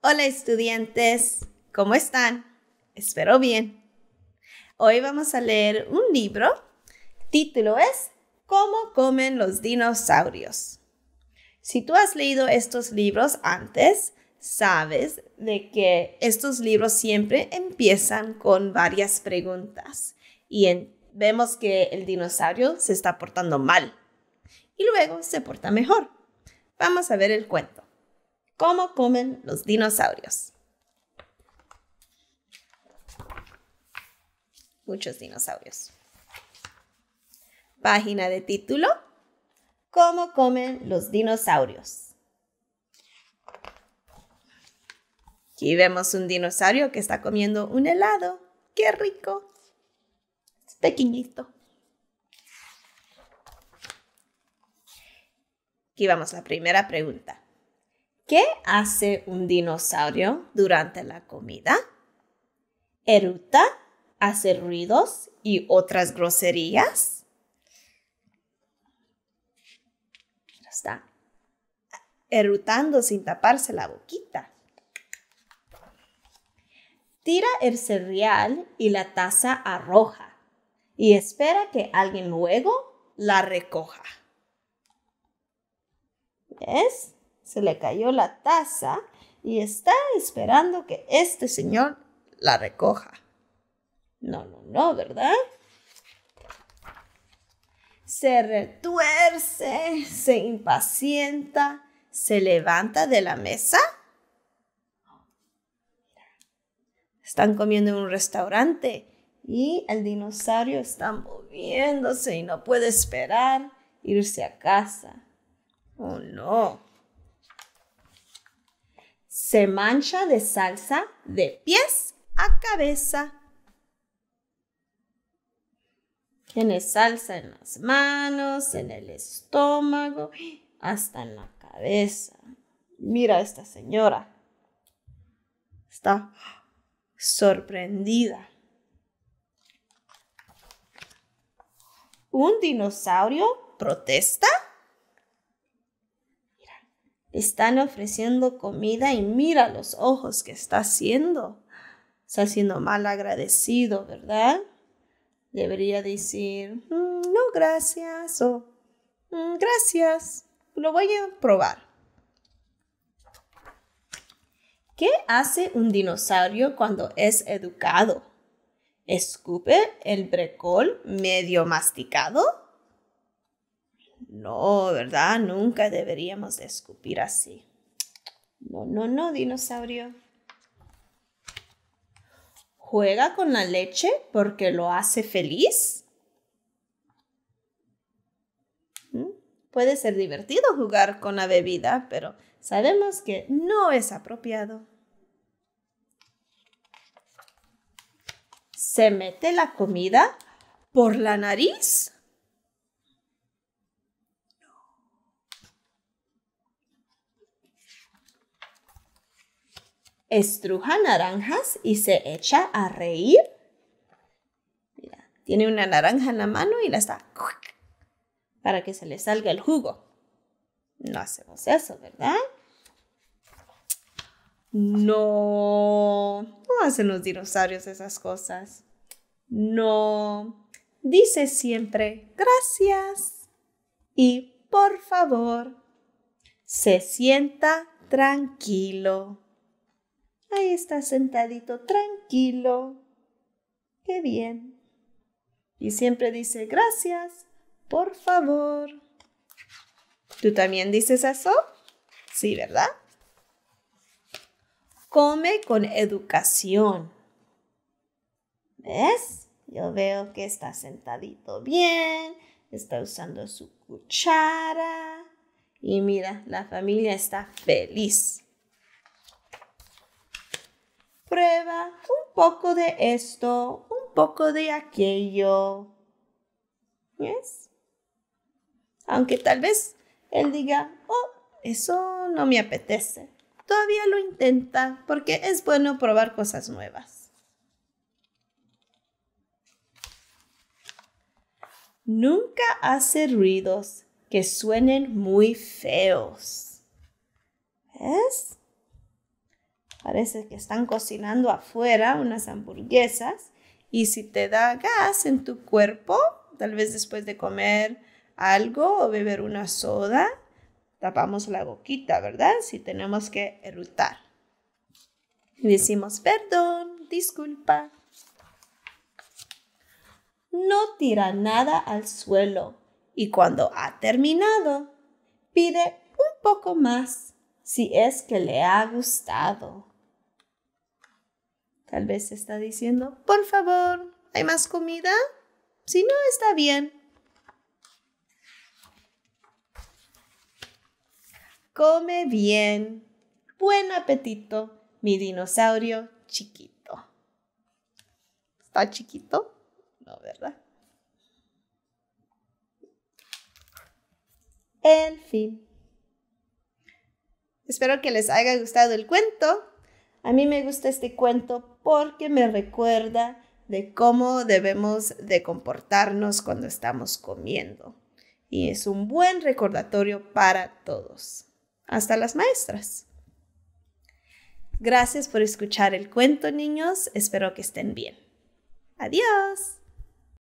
Hola estudiantes, ¿cómo están? Espero bien. Hoy vamos a leer un libro. Título es ¿Cómo comen los dinosaurios? Si tú has leído estos libros antes, sabes de que estos libros siempre empiezan con varias preguntas y en, vemos que el dinosaurio se está portando mal y luego se porta mejor. Vamos a ver el cuento cómo comen los dinosaurios. Muchos dinosaurios. Página de título. ¿Cómo comen los dinosaurios? Aquí vemos un dinosaurio que está comiendo un helado. ¡Qué rico! Es pequeñito. Aquí vamos, la primera pregunta. ¿Qué hace un dinosaurio durante la comida? Eruta, hace ruidos y otras groserías. Está erutando sin taparse la boquita. Tira el cereal y la taza arroja y espera que alguien luego la recoja. ¿Ves? se le cayó la taza y está esperando que este señor la recoja. No, no, no, ¿verdad? Se retuerce, se impacienta, se levanta de la mesa. Están comiendo en un restaurante y el dinosaurio está moviéndose y no puede esperar irse a casa. Oh no se mancha de salsa de pies a cabeza. Tiene salsa en las manos, en el estómago, hasta en la cabeza. Mira esta señora. Está sorprendida. ¿Un dinosaurio protesta? están ofreciendo comida y mira los ojos que está haciendo. Está siendo mal agradecido, ¿verdad? Debería decir, mm, no gracias o mm, gracias, lo voy a probar. ¿Qué hace un dinosaurio cuando es educado? ¿Escupe el precol medio masticado? No, ¿verdad? Nunca deberíamos escupir así. No, no, no, dinosaurio. ¿Juega con la leche porque lo hace feliz? ¿Mm? Puede ser divertido jugar con la bebida, pero sabemos que no es apropiado. ¿Se mete la comida por la nariz? estruja naranjas y se echa a reír. Mira, tiene una naranja en la mano y la está para que se le salga el jugo. No hacemos eso, ¿verdad? No, no hacen los dinosaurios esas cosas. No, dice siempre gracias y por favor. Se sienta tranquilo. Ahí está sentadito, tranquilo. Qué bien. Y siempre dice gracias, por favor. ¿Tú también dices eso? Sí, ¿verdad? Come con educación. ¿Ves? Yo veo que está sentadito bien, está usando su cuchara. Y mira, la familia está feliz. Prueba un poco de esto, un poco de aquello. ¿ves? Aunque tal vez él diga, oh, eso no me apetece. Todavía lo intenta porque es bueno probar cosas nuevas. Nunca hace ruidos que suenen muy feos. ¿Ves? parece que están cocinando afuera unas hamburguesas y si te da gas en tu cuerpo, tal vez después de comer algo o beber una soda, tapamos la boquita, ¿verdad? Si tenemos que erutar. Y decimos, perdón, disculpa. No tira nada al suelo y cuando ha terminado, pide un poco más si es que le ha gustado. Tal vez está diciendo, por favor, ¿hay más comida? Si no, está bien. Come bien. Buen apetito, mi dinosaurio chiquito. ¿Está chiquito? No, ¿verdad? En fin. Espero que les haya gustado el cuento. A mí me gusta este cuento porque me recuerda de cómo debemos de comportarnos cuando estamos comiendo. Y es un buen recordatorio para todos, hasta las maestras. Gracias por escuchar el cuento, niños. Espero que estén bien. Adiós.